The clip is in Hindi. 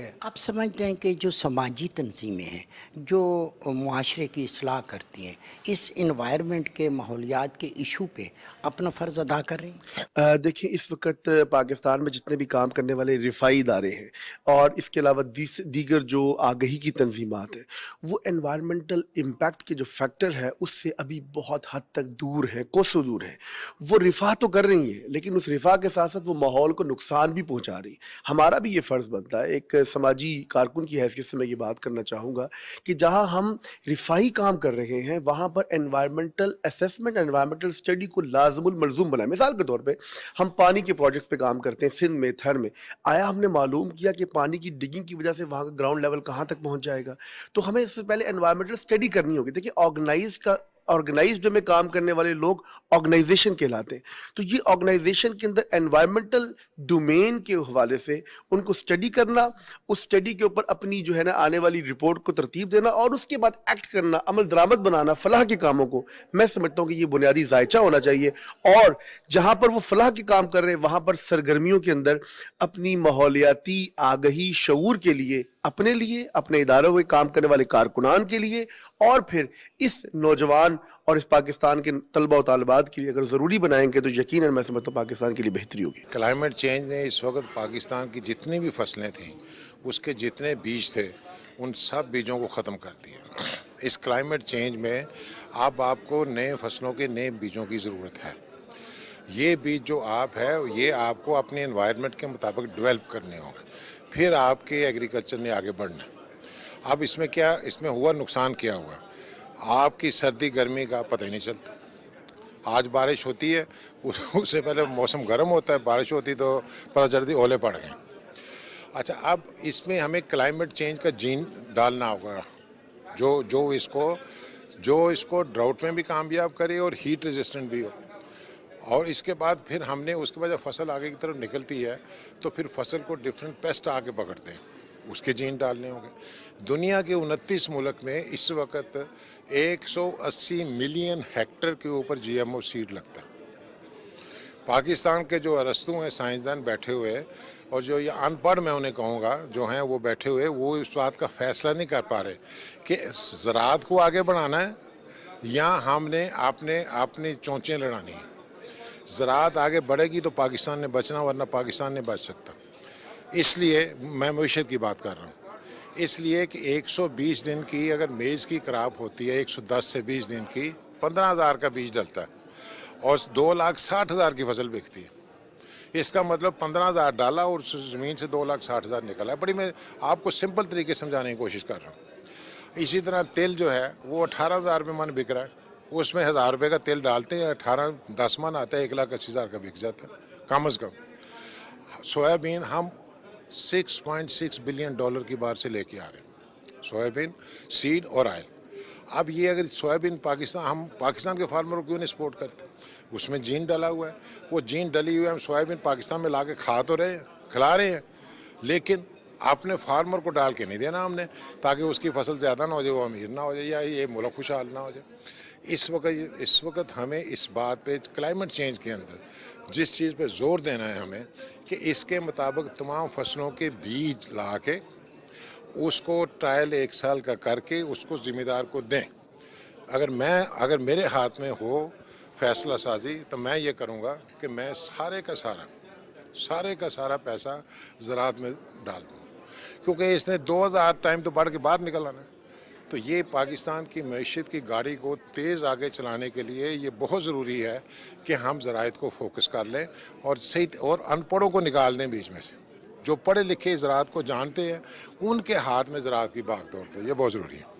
सकते हैं आप समझते हैं कि जो समाजी तनजीमें हैं जो माशरे की असलाह करती हैं इस इन्वायरमेंट के माहौलियात के इशू पे अपना फ़र्ज अदा कर रही देखिए इस वक्त पाकिस्तान में जितने भी काम करने वाले रिफाई इदारे हैं और इसके अलावा दीगर जो आगही की तनजीमत हैं वो इन्वायरमेंटल इम्पेक्ट के जो फैक्टर है उससे अभी बहुत हद तक दूर है कोसों दूर है वो रिफा तो कर रही है लेकिन उस रिफा के साथ साथ वो माहौल को नुकसान भी पहुँचा रही हमारा भी ये फ़र्ज़ बनता है एक সামাজিক কারকুন কি হাইফুট সে মে ইয়ে বাত করনা চাহুঙ্গা কি জহা হাম রিফাই কাম কর ਰਹে হে ওয়াহা পর এনवायरमेंटাল অ্যাসেসমেন্ট এনवायरमेंटাল স্টাডি কো লাজিমুল মালজুম বনা। মিসাল কে তোর পে হাম পানি কে প্রজেক্ট পে কাম করতে সিন্ধু মে থর মে। আয় হামনে মালুম কিয়া কি পানি কি ডিগিং কি وجہ সে ওয়াহা কে গ্রাউন্ড লেভেল কহা तक পহুঞ্চ জায়েগা। তো হামে ইস সে পেহলে এনवायरमेंटাল স্টাডি করনি হোগি। دیکھی অর্গানাইজড কা ऑर्गेनाइज्ड में काम करने वाले लोग ऑर्गेनाइजेशन कहलाते हैं तो ये ऑर्गेनाइजेशन के अंदर एनवायरमेंटल डोमेन के हवाले से उनको स्टडी करना उस स्टडी के ऊपर अपनी जो है ना आने वाली रिपोर्ट को तरतीब देना और उसके बाद एक्ट करना अमल दरामद बनाना फलाह के कामों को मैं समझता हूँ कि ये बुनियादी जायचा होना चाहिए और जहाँ पर वो फलाह के काम कर रहे हैं वहाँ पर सरगर्मियों के अंदर अपनी माहौलियाती आगही शूर के लिए अपने लिए अपने इदारों में काम करने वाले कारकुनान के लिए और फिर इस नौजवान और इस पाकिस्तान के तलबा और तलबात के लिए अगर ज़रूरी बनाएंगे तो यकीन मैं समझता हूँ पाकिस्तान के लिए बेहतरी होगी क्लाइमेट चेंज ने इस वक्त पाकिस्तान की जितनी भी फसलें थीं उसके जितने बीज थे उन सब बीजों को ख़त्म कर दिया इस क्लाइमेट चेंज में अब आपको नए फसलों के नए बीजों की ज़रूरत है ये बीज जो आप है ये आपको अपने इन्वायरमेंट के मुताबिक डेवलप करने होंगे फिर आपके एग्रीकल्चर ने आगे बढ़ना अब इसमें क्या इसमें हुआ नुकसान क्या हुआ आपकी सर्दी गर्मी का पता ही नहीं चलता आज बारिश होती है उससे पहले मौसम गर्म होता है बारिश होती तो पता चलती ओले पड़ गए अच्छा अब इसमें हमें क्लाइमेट चेंज का जीन डालना होगा जो जो इसको जो इसको ड्राउट में भी कामयाब करे और हीट रेजिस्टेंट भी हो और इसके बाद फिर हमने उसके बाद जब फसल आगे की तरफ निकलती है तो फिर फसल को डिफरेंट पेस्ट आके पकड़ते हैं उसके जीन डालने होंगे दुनिया के उनतीस मुल्क में इस वक्त 180 मिलियन हेक्टर के ऊपर जीएमओ सीड लगता है पाकिस्तान के जो अरस्तु हैं साइंसदान बैठे हुए हैं और जो ये अनपढ़ मैं उन्हें कहूँगा जो हैं वो बैठे हुए वो इस बात का फैसला नहीं कर पा रहे कि ज़रात को आगे बढ़ाना है या हमने आपने अपनी चोंचें लड़ानी है ज़रात आगे बढ़ेगी तो पाकिस्तान ने बचना वरना पाकिस्तान ने बच सकता इसलिए मैं मीशत की बात कर रहा हूँ इसलिए कि 120 दिन की अगर मेज़ की क्राप होती है 110 से 20 दिन की पंद्रह हज़ार का बीज डलता है और दो लाख साठ हज़ार की फसल बिकती है इसका मतलब पंद्रह हज़ार डाला और उस ज़मीन से दो लाख साठ हज़ार निकला बड़ी मैं आपको सिंपल तरीके समझाने की कोशिश कर रहा हूँ इसी तरह तेल जो है वो अठारह हज़ार रुपये मन बिक रहा है उसमें हज़ार रुपये का तेल डालते हैं अठारह दस मन आता है एक लाख अस्सी हज़ार का बिक जाता है कम अज़ कम सोयाबीन हम 6.6 बिलियन डॉलर की बाहर से लेके आ रहे हैं सोयाबीन सीड और आयल अब ये अगर सोयाबीन पाकिस्तान हम पाकिस्तान के फार्मर क्यों नहीं सपोर्ट करते उसमें जीन डला हुआ है वो जीन डली हुई है हम सोयाबीन पाकिस्तान में ला के खा तो रहे हैं खिला रहे हैं लेकिन आपने फार्मर को डाल के नहीं देना हमने ताकि उसकी फसल ज़्यादा ना हो जाए वो अमीर ना हो जाए या ये मुल्क खुशहाल ना हो जाए इस वक्त इस वक्त हमें इस बात पे क्लाइमेट चेंज के अंदर जिस चीज़ पे जोर देना है हमें कि इसके मुताबिक तमाम फसलों के बीज ला के उसको ट्रायल एक साल का करके उसको ज़िम्मेदार को दें अगर मैं अगर मेरे हाथ में हो फैसला साजी तो मैं ये करूँगा कि मैं सारे का सारा सारे का सारा पैसा ज़रात में डाल दूँ क्योंकि इसने 2000 टाइम तो बढ़ के बाहर निकल आना तो ये पाकिस्तान की मीशत की गाड़ी को तेज़ आगे चलाने के लिए ये बहुत ज़रूरी है कि हम ज़रात को फोकस कर लें और सही और अनपढ़ों को निकाल दें बीच में से जो पढ़े लिखे ज़रात को जानते हैं उनके हाथ में ज़रात की भाग दौड़ते तो ये बहुत ज़रूरी है